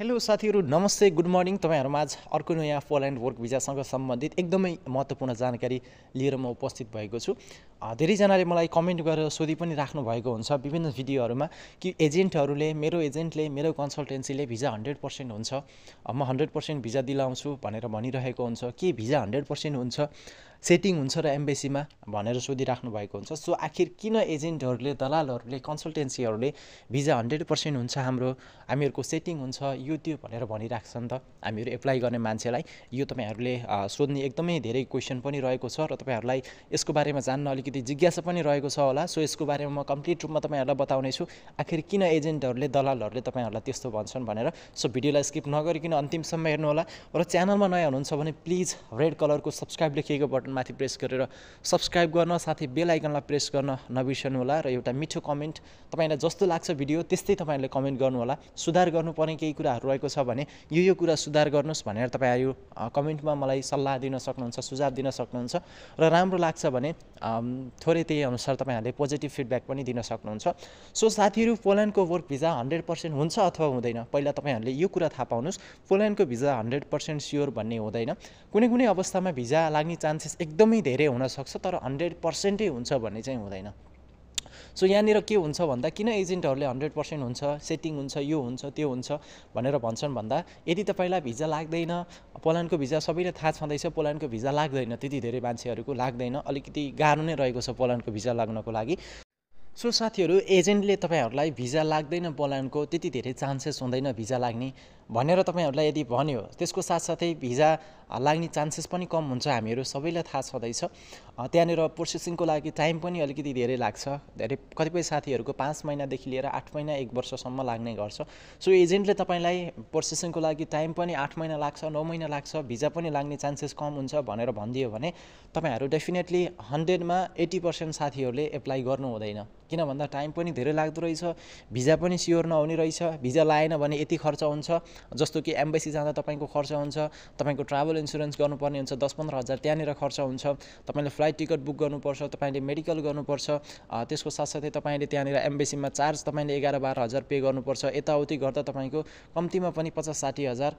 hello साथीहरू नमस्ते good morning तपाईँहरूमा आज अर्को नयाँ फल एन्ड वर्क भिजासँग सम्बन्धित एकदमै महत्त्वपूर्ण जानकारी लिएर म उपस्थित भएको छु धेरैजनाले मलाई कमेन्ट गरेर सोधि पनि राख्नु भएको हुन्छ विभिन्न भिडियोहरूमा कि एजेन्टहरूले मेरो एजेन्टले मेरो कन्सल्टेन्सीले भिजा हन्ड्रेड पर्सेन्ट हुन्छ म हन्ड्रेड पर्सेन्ट भिजा दिलाउँछु भनेर भनिरहेको हुन्छ के भिजा हन्ड्रेड पर्सेन्ट हुन्छ सेटिङ हुन्छ र एम्बेसीमा भनेर सोधिराख्नु भएको हुन्छ सो आखिर किन एजेन्टहरूले दलालहरूले कन्सल्टेन्सीहरूले भिजा हन्ड्रेड पर्सेन्ट हुन्छ हाम्रो हामीहरूको सेटिङ हुन्छ यो त्यो भनेर भनिरहेको छ नि त हामीहरू एप्लाई गर्ने मान्छेलाई यो तपाईँहरूले सोध्ने एकदमै धेरै क्वेसन पनि रहेको छ र तपाईँहरूलाई यसको बारेमा जान्न अलिकति जिज्ञासा पनि रहेको छ होला सो यसको बारेमा म कम्प्लिट रूपमा तपाईँहरूलाई छु आखिर किन एजेन्टहरूले दलालहरूले तपाईँहरूलाई त्यस्तो भन्छन् भनेर सो भिडियोलाई स्किप नगरिकन अन्तिमसम्म हेर्नुहोला र च्यानलमा नयाँ हुनुहुन्छ भने प्लिज रेड कलरको सब्सक्राइब लेखिएको बटनमाथि प्रेस गरेर सब्सक्राइब गर्न साथै बेल आइकनलाई प्रेस गर्न नबिर्सनुहोला र एउटा मिठो कमेन्ट तपाईँलाई जस्तो लाग्छ भिडियो त्यस्तै तपाईँहरूले कमेन्ट गर्नुहोला सुधार गर्नुपर्ने केही कुराहरू रहेको छ भने यो यो कुरा सुधार गर्नुहोस् भनेर तपाईँहरू कमेन्टमा मलाई सल्लाह दिन सक्नुहुन्छ सुझाव दिन सक्नुहुन्छ र राम्रो लाग्छ भने थोरै त्यही अनुसार तपाईँहरूले पोजिटिभ फिडब्याक पनि दिन सक्नुहुन्छ सो साथीहरू पोल्यान्डको वर्क भिजा हन्ड्रेड पर्सेन्ट हुन्छ अथवा हुँदैन पहिला तपाईँहरूले यो कुरा थाहा पाउनुहोस् पोल्यान्डको भिजा हन्ड्रेड पर्सेन्ट स्योर भन्ने हुँदैन कुनै कुनै अवस्थामा भिजा लाग्ने चान्सेस एकदमै धेरै हुनसक्छ तर हन्ड्रेड पर्सेन्टै हुन्छ भन्ने चाहिँ हुँदैन सो यहाँनिर के हुन्छ भन्दा किन एजेन्टहरूले हन्ड्रेड पर्सेन्ट हुन्छ सेटिङ हुन्छ यो हुन्छ त्यो हुन्छ भनेर भन्छन् भन्दा यदि तपाईँलाई भिजा लाग्दैन पोल्यान्डको भिजा सबैले थाहा छँदैछ पोल्यान्डको भिजा लाग्दैन त्यति धेरै मान्छेहरूको लाग्दैन अलिकति गाह्रो नै रहेको छ पोल्यान्डको भिजा लाग्नको लागि सो साथीहरू एजेन्टले तपाईँहरूलाई भिजा लाग्दैन पोल्यान्डको त्यति धेरै चान्सेस हुँदैन भिजा लाग्ने भनेर तपाईँहरूलाई यदि भन्यो त्यसको साथसाथै भिजा लाग्ने चान्सेस पनि कम हुन्छ हामीहरू सबैलाई थाहा छँदैछ त्यहाँनिर प्रोसेसिङको लागि टाइम पनि अलिकति धेरै लाग्छ धेरै कतिपय साथीहरूको पाँच महिनादेखि लिएर आठ महिना एक वर्षसम्म लाग्ने गर्छ सो एजेन्टले तपाईँलाई प्रोसेसिङको लागि टाइम पनि आठ महिना लाग्छ नौ महिना लाग्छ भिजा पनि लाग्ने चान्सेस कम हुन्छ भनेर भनिदियो भने तपाईँहरू डेफिनेटली हन्ड्रेडमा एट्टी पर्सेन्ट साथीहरूले एप्लाई गर्नु हुँदैन किन भन्दा टाइम पनि धेरै लाग्दो रहेछ भिजा पनि स्योर नहुने रहेछ भिजा लाएन भने यति खर्च हुन्छ जस्तो कि एम्बेसी जाँदा तपाईँको खर्च हुन्छ तपाईँको ट्राभल इन्सुरेन्स गर्नुपर्ने हुन्छ दस पन्ध्र हजार त्यहाँनिर खर्च हुन्छ तपाईँले फ्लाइट टिकट बुक गर्नुपर्छ तपाईँले मेडिकल गर्नुपर्छ त्यसको साथसाथै तपाईँले त्यहाँनिर एम्बेसीमा चार्ज तपाईँले एघार बाह्र हजार पे गर्नुपर्छ यताउति गर्दा तपाईँको कम्तीमा पनि पचास साठी हजार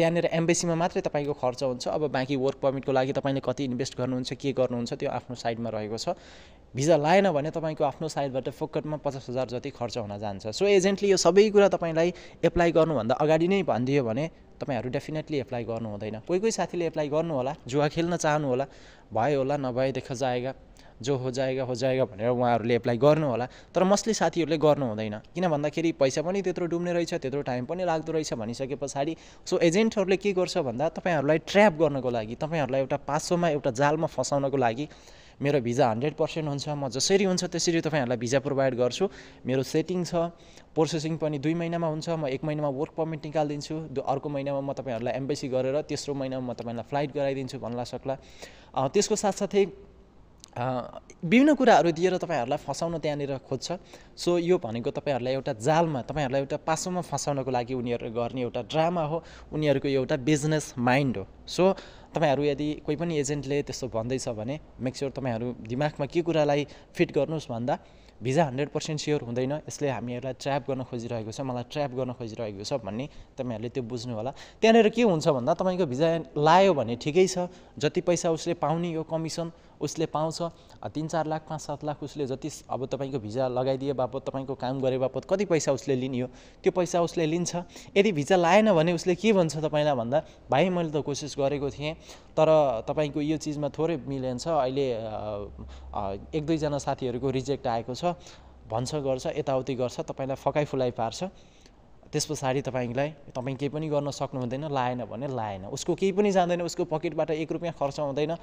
त्यहाँनिर एम्बेसीमा मात्रै तपाईँको खर्च हुन्छ अब बाँकी वर्क पर्मिटको लागि तपाईँले कति इन्भेस्ट गर्नुहुन्छ के गर्नुहुन्छ त्यो आफ्नो साइडमा रहेको छ भिजा लाएन भने तपाईँको आफ्नो साइडबाट फोकटमा पचास हजार जति खर्च हुन जान्छ सो एजेन्टले यो सबै कुरा तपाईँलाई एप्लाई गर्नुभन्दा अगाडि नै भनिदियो भने तपाईँहरू डेफिनेटली एप्लाई गर्नु हुँदैन कोही कोही साथीले एप्लाई होला जुवा खेल्न चाहनु होला भयो होला नभए देखा जाएगा जो हो जाएगा हो जाएगा भनेर उहाँहरूले एप्लाई होला तर मोस्टली साथीहरूले गर्नु हुँदैन किन भन्दाखेरि पैसा पनि त्यत्रो डुब्ने रहेछ त्यत्रो टाइम पनि लाग्दो रहेछ भनिसके पछाडि सो एजेन्टहरूले के गर्छ भन्दा तपाईँहरूलाई ट्र्याप गर्नको लागि तपाईँहरूलाई एउटा पासोमा एउटा जालमा फसाउनको लागि मेरो भिजा हन्ड्रेड पर्सेन्ट हुन्छ म जसरी हुन्छ त्यसरी तपाईँहरूलाई भिजा प्रोभाइड गर्छु मेरो सेटिङ छ प्रोसेसिङ पनि दुई महिनामा हुन्छ म एक महिनामा वर्क पर्मिट निकालिदिन्छु अर्को महिनामा म तपाईँहरूलाई एम्बेसी गरेर तेस्रो महिनामा म तपाईँहरूलाई फ्लाइट गराइदिन्छु भन्ला सक्ला त्यसको साथसाथै विभिन्न कुराहरू दिएर तपाईँहरूलाई फसाउन त्यहाँनिर खोज्छ सो यो भनेको तपाईँहरूलाई एउटा जालमा तपाईँहरूलाई एउटा पासोमा फसाउनको लागि उनीहरू गर्ने एउटा ड्रामा हो उनीहरूको एउटा बिजनेस माइन्ड हो सो तपाईँहरू यदि कोही पनि एजेन्टले त्यस्तो भन्दैछ भने मेक्स्योर तपाईँहरू दिमागमा के कुरालाई फिट गर्नुहोस् भन्दा भिजा हन्ड्रेड पर्सेन्ट स्योर हुँदैन यसले हामीहरूलाई ट्र्याप गर्न खोजिरहेको छ मलाई ट्र्याप गर्न खोजिरहेको छ भन्ने तपाईँहरूले त्यो बुझ्नु होला त्यहाँनिर के हुन्छ भन्दा तपाईँको भिजा लायो भने ठिकै छ जति पैसा उसले पाउने यो कमिसन उसले पाउँछ तिन चार लाख पाँच सात लाख उसले जति अब तपाईँको भिजा लगाइदिए बापत तपाईँको काम गरे बापत कति पैसा उसले लिने त्यो पैसा उसले लिन्छ यदि भिजा लाएन भने उसले के भन्छ तपाईँलाई भन्दा भाइ मैले त कोसिस गरेको थिएँ तर तपाईँको यो चिजमा थोरै मिलेन छ अहिले एक दुईजना साथीहरूको रिजेक्ट आएको छ भन्छ गर्छ यताउति गर्छ तपाईँलाई फकाइफुलाइ पार्छ त्यस पछाडि तपाईँलाई तपाईँ केही पनि गर्न सक्नु हुँदैन लाएन भने लाएन उसको केही पनि जाँदैन उसको पकेटबाट एक रुपियाँ खर्च हुँदैन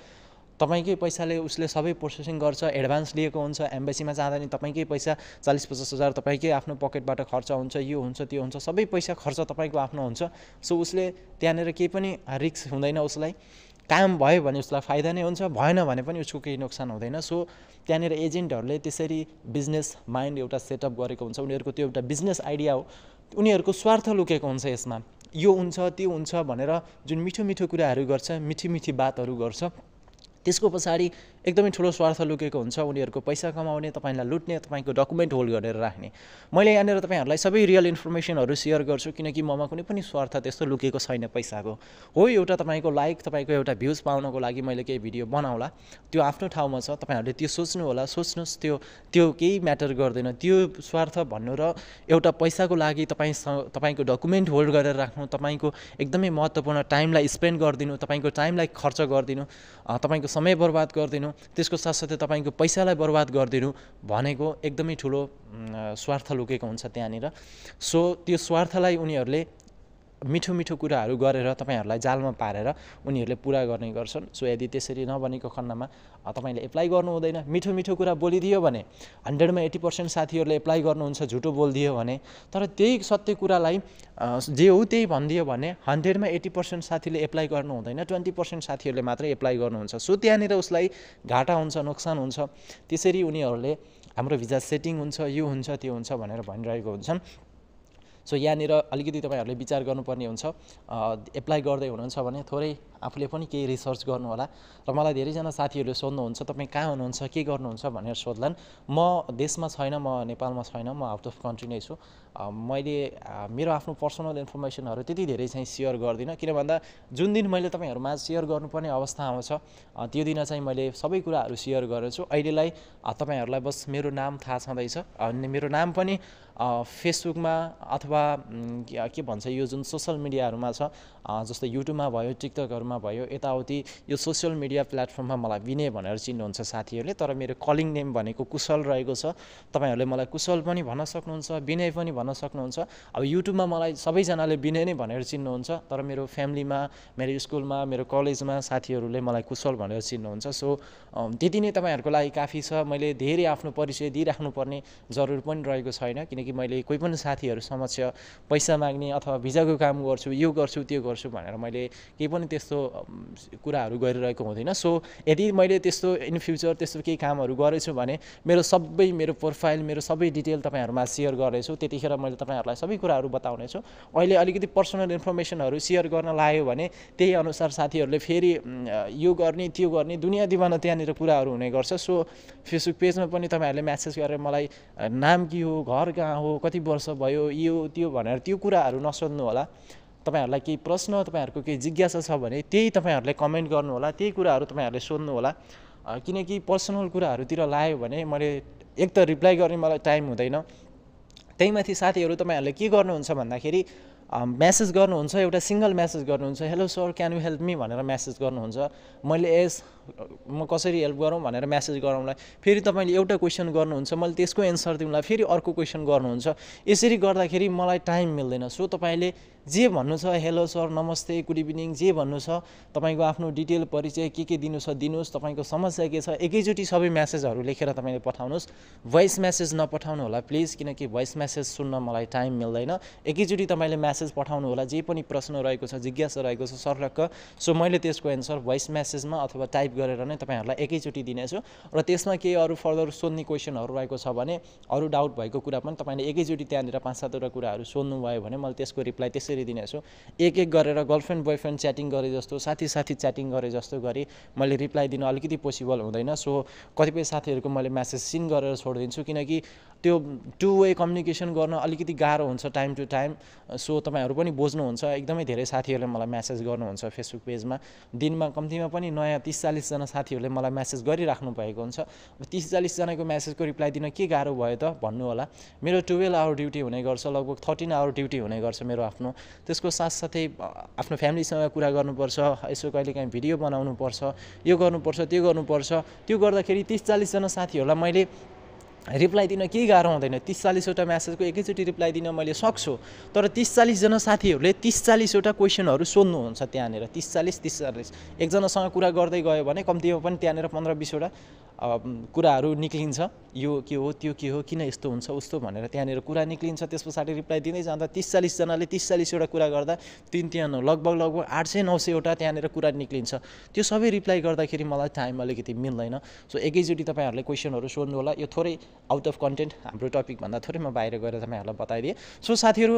तपाईँकै पैसाले उसले सबै प्रोसेसिङ गर्छ एडभान्स लिएको हुन्छ एम्बेसीमा जाँदा नि तपाईँकै पैसा चालिस पचास हजार तपाईँकै आफ्नो पकेटबाट खर्च हुन्छ यो हुन्छ त्यो हुन्छ सबै पैसा खर्च तपाईँको आफ्नो हुन्छ सो उसले त्यहाँनिर केही पनि रिक्स हुँदैन उसलाई काम भयो भने उसलाई फाइदा नै हुन्छ भएन भने पनि उसको केही नोक्सान हुँदैन सो त्यहाँनिर एजेन्टहरूले त्यसरी बिजनेस माइन्ड एउटा सेटअप गरेको हुन्छ उनीहरूको त्यो एउटा बिजनेस आइडिया हो उनीहरूको स्वार्थ लुकेको हुन्छ यसमा यो हुन्छ त्यो हुन्छ भनेर जुन मिठो मिठो कुराहरू गर्छ मिठी मिठी बातहरू गर्छ त्यसको पछाडि एकदमै ठुलो स्वार्थ लुकेको हुन्छ उनीहरूको पैसा कमाउने तपाईँलाई लुट्ने तपाईँको डकुमेन्ट होल्ड गरेर राख्ने मैले यहाँनिर तपाईँहरूलाई सबै रियल इन्फर्मेसनहरू सेयर गर्छु किनकि ममा कुनै पनि स्वार्थ त्यस्तो लुकेको छैन पैसाको हो एउटा तपाईँको लाइक तपाईँको एउटा भ्युज पाउनको लागि मैले केही भिडियो बनाउला त्यो आफ्नो ठाउँमा छ तपाईँहरूले त्यो सोच्नु होला सोच्नुहोस् त्यो त्यो केही म्याटर गर्दैन त्यो स्वार्थ भन्नु र एउटा पैसाको लागि तपाईँसँग तपाईँको डकुमेन्ट होल्ड गरेर राख्नु तपाईँको एकदमै महत्त्वपूर्ण टाइमलाई स्पेन्ड गरिदिनु तपाईँको टाइमलाई खर्च गरिदिनु तपाईँको समय बर्बाद गरिदिनु त्यसको साथसाथै तपाईँको पैसालाई बर्बाद गरिदिनु भनेको एकदमै ठुलो स्वार्थ लुकेको हुन्छ त्यहाँनिर सो त्यो स्वार्थलाई उनीहरूले मिठो मिठो कुराहरू गरेर तपाईँहरूलाई जालमा पारेर उनीहरूले पुरा गर्ने गर्छन् सो यदि त्यसरी नबनेको खण्डमा तपाईँले एप्लाई गर्नु हुँदैन मिठो मिठो कुरा बोलिदियो भने हन्ड्रेडमा एट्टी पर्सेन्ट साथीहरूले एप्लाई गर्नुहुन्छ झुटो बोलिदियो भने तर त्यही सत्य कुरालाई जे हो त्यही भनिदियो भने हन्ड्रेडमा एट्टी पर्सेन्ट साथीले एप्लाई गर्नु हुँदैन ट्वेन्टी पर्सेन्ट साथीहरूले मात्रै एप्लाई गर्नुहुन्छ सो त्यहाँनिर उसलाई घाटा हुन्छ नोक्सान हुन्छ त्यसरी उनीहरूले हाम्रो भिजा सेटिङ हुन्छ यो हुन्छ त्यो हुन्छ भनेर भनिरहेको हुन्छन् सो यहाँनिर अलिकति तपाईँहरूले विचार गर्नुपर्ने हुन्छ एप्लाई गर्दै हुनुहुन्छ भने थोरै आफूले पनि केही रिसर्च गर्नुहोला र मलाई धेरैजना साथीहरूले सोध्नुहुन्छ तपाईँ कहाँ हुनुहुन्छ के गर्नुहुन्छ भनेर सोध्लान् म देशमा छैन म नेपालमा छैन म आउट अफ कन्ट्री नै छु मैले मेरो आफ्नो पर्सनल इन्फर्मेसनहरू त्यति धेरै चाहिँ सेयर गर्दिनँ किन भन्दा जुन दिन मैले तपाईँहरूमा सेयर गर्नुपर्ने अवस्था आउँछ त्यो दिन चाहिँ मैले सबै कुराहरू सेयर छु अहिलेलाई तपाईँहरूलाई बस मेरो नाम थाहा छँदैछ अनि मेरो नाम पनि फेसबुकमा अथवा के भन्छ यो जुन सोसल मिडियाहरूमा छ जस्तै युट्युबमा भयो टिकटकहरूमा भयो यताउति यो सोसियल मिडिया प्लेटफर्ममा मलाई विनय भनेर चिन्नुहुन्छ साथीहरूले तर मेरो कलिङ नेम भनेको कुशल रहेको छ तपाईँहरूले मलाई कुशल पनि भन्न सक्नुहुन्छ विनय पनि भन्न भन्न सक्नुहुन्छ अब युट्युबमा मलाई सबैजनाले विनय नै भनेर चिन्नुहुन्छ तर मेरो फ्यामिलीमा मेरो स्कुलमा मेरो कलेजमा साथीहरूले मलाई कुशल भनेर चिन्नुहुन्छ सो त्यति नै तपाईँहरूको लागि काफी छ मैले धेरै आफ्नो परिचय दिइराख्नुपर्ने जरुर पनि रहेको छैन किनकि मैले कोही पनि साथीहरू समक्ष पैसा माग्ने अथवा भिजाको काम गर्छु यो गर्छु त्यो गर्छु भनेर मैले केही पनि त्यस्तो कुराहरू गरिरहेको हुँदैन सो यदि मैले त्यस्तो इन फ्युचर त्यस्तो केही कामहरू गरेछु भने मेरो सबै मेरो प्रोफाइल मेरो सबै डिटेल तपाईँहरूमा सेयर गर्नेछु त्यतिखेर मैले तपाईँहरूलाई सबै कुराहरू छु अहिले अलिकति पर्सनल इन्फर्मेसनहरू सेयर गर्न लाग्यो भने त्यही अनुसार साथीहरूले फेरि यो गर्ने त्यो गर्ने दुनियाँ दिवाना त्यहाँनिर कुराहरू हुने गर्छ सो फेसबुक पेजमा पनि तपाईँहरूले म्यासेज गरेर मलाई नाम के हो घर कहाँ हो कति वर्ष भयो यो त्यो भनेर त्यो कुराहरू नसोध्नु होला तपाईँहरूलाई केही प्रश्न तपाईँहरूको केही जिज्ञासा छ भने त्यही तपाईँहरूले कमेन्ट गर्नुहोला त्यही कुराहरू तपाईँहरूले होला किनकि पर्सनल कुराहरूतिर लायो भने मैले एक त रिप्लाई गर्ने मलाई टाइम हुँदैन त्यहीमाथि साथीहरू तपाईँहरूले के गर्नुहुन्छ भन्दाखेरि म्यासेज गर्नुहुन्छ एउटा सिङ्गल म्यासेज गर्नुहुन्छ hello sir can you help me भनेर म्यासेज गर्नुहुन्छ मैले यस म कसरी हेल्प गरौँ भनेर म्यासेज गरौँला फेरि तपाईँले एउटा क्वेसन गर्नुहुन्छ मैले त्यसको एन्सर दिउँला फेरि अर्को क्वेसन गर्नुहुन्छ यसरी गर्दाखेरि मलाई टाइम मिल्दैन सो तपाईँले जे भन्नु छ हेलो सर नमस्ते गुड इभिनिङ जे भन्नु छ तपाईँको आफ्नो डिटेल परिचय के के दिनु छ दिनुहोस् तपाईँको समस्या के छ एकैचोटि सबै म्यासेजहरू लेखेर तपाईँले पठाउनुहोस् भोइस म्यासेज नपठाउनु होला प्लिज किनकि भोइस म्यासेज सुन्न मलाई टाइम मिल्दैन एकैचोटि तपाईँले म्यासेज पठाउनु होला जे पनि प्रश्न रहेको छ जिज्ञासा रहेको छ सरलक्क सो मैले त्यसको एन्सर भोइस म्यासेजमा अथवा टाइप गरेर नै तपाईँहरूलाई एकैचोटि दिनेछु र त्यसमा केही अरू फर्दर सोध्ने क्वेसनहरू रहेको छ भने अरू डाउट भएको कुरा पनि तपाईँले एकैचोटि त्यहाँनिर पाँच सातवटा कुराहरू सोध्नुभयो भने मैले त्यसको रिप्लाई त्यसरी दिनेछु एक एक गरेर गर्लफ्रेन्ड बोयफ्रेन्ड च्याटिङ गरे जस्तो साथी साथी च्याटिङ गरे जस्तो गरी मैले रिप्लाई दिनु अलिकति पोसिबल हुँदैन सो कतिपय साथीहरूको मैले म्यासेज सिन गरेर छोडिदिन्छु किनकि त्यो टु वे कम्युनिकेसन गर्न अलिकति गाह्रो हुन्छ टाइम टु टाइम सो तपाईँहरू पनि बुझ्नुहुन्छ एकदमै धेरै साथीहरूले मलाई म्यासेज गर्नुहुन्छ फेसबुक पेजमा दिनमा कम्तीमा पनि नयाँ तिस चालिस चालिसजना साथीहरूले मलाई म्यासेज गरिराख्नु भएको हुन्छ अब तिस चालिसजनाको म्यासेजको रिप्लाई दिन के गाह्रो भयो त भन्नु होला मेरो टुवेल्भ आवर ड्युटी हुने गर्छ लगभग थर्टिन आवर ड्युटी हुने गर्छ मेरो आफ्नो त्यसको साथसाथै आफ्नो फ्यामिलीसँग कुरा गर्नुपर्छ यसो कहिले काहीँ भिडियो बनाउनुपर्छ यो गर्नुपर्छ त्यो गर्नुपर्छ त्यो गर्दाखेरि तिस चालिसजना साथीहरूलाई मैले रिप्लाई दिन केही गाह्रो हुँदैन तिस चालिसवटा म्यासेजको एकैचोटि रिप्लाई दिन मैले सक्छु तर तिस चालिसजना साथीहरूले तिस चालिसवटा क्वेसनहरू सोध्नुहुन्छ त्यहाँनिर तिस चालिस तिस चालिस एकजनासँग कुरा गर्दै गयो भने कम्तीमा पनि त्यहाँनिर पन्ध्र बिसवटा कुराहरू निक्लिन्छ यो के हो त्यो के हो किन यस्तो हुन्छ उस्तो भनेर त्यहाँनिर कुरा निक्लिन्छ त्यस पछाडि रिप्लाई दिँदै जाँदा तिस चालिसजनाले तिस चालिसवटा कुरा गर्दा तिन तिहान लगभग लगभग आठ सय नौ सयवटा त्यहाँनिर कुरा निक्लिन्छ त्यो सबै रिप्लाई गर्दाखेरि मलाई टाइम अलिकति मिल्दैन सो एकैचोटि तपाईँहरूले क्वेसनहरू सोध्नु होला यो थोरै आउट अफ कन्टेन्ट हाम्रो टपिकभन्दा थोरै म बाहिर गएर तपाईँहरूलाई बताइदिएँ सो साथीहरू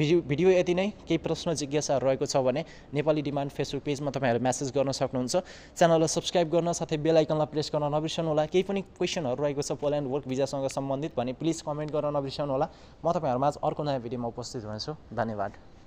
भिडियो भिडियो यति नै केही प्रश्न जिज्ञासाहरू रहेको छ भने नेपाली डिमान्ड फेसबुक पेजमा तपाईँहरू म्यासेज गर्न सक्नुहुन्छ च्यानललाई सब्सक्राइब गर्न साथै बेलायकनलाई प्रेस गर्न नबिर्स क्वेसन होला केही पनि क्वेसनहरू रहेको छ पोल्यान्ड एन्ड वर्क भिजासँग सम्बन्धित भने प्लिज कमेन्ट गर्न नबिर्साउनु होला म तपाईँहरूमा अर्को नयाँ भिडियोमा उपस्थित हुनेछु धन्यवाद